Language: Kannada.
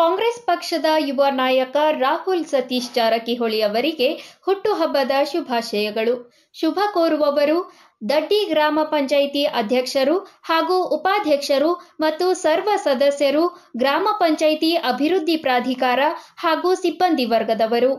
ಕಾಂಗ್ರೆಸ್ ಪಕ್ಷದ ಯುವ ನಾಯಕ ರಾಹುಲ್ ಸತೀಶ್ ಜಾರಕಿಹೊಳಿ ಅವರಿಗೆ ಹುಟ್ಟುಹಬ್ಬದ ಶುಭಾಶಯಗಳು ಶುಭ ಕೋರುವವರು ದಡ್ಡಿ ಗ್ರಾಮ ಪಂಚಾಯಿತಿ ಅಧ್ಯಕ್ಷರು ಹಾಗೂ ಉಪಾಧ್ಯಕ್ಷರು ಮತ್ತು ಸರ್ವ ಸದಸ್ಯರು ಗ್ರಾಮ ಪಂಚಾಯಿತಿ ಅಭಿವೃದ್ಧಿ ಪ್ರಾಧಿಕಾರ ಹಾಗೂ ಸಿಬ್ಬಂದಿ ವರ್ಗದವರು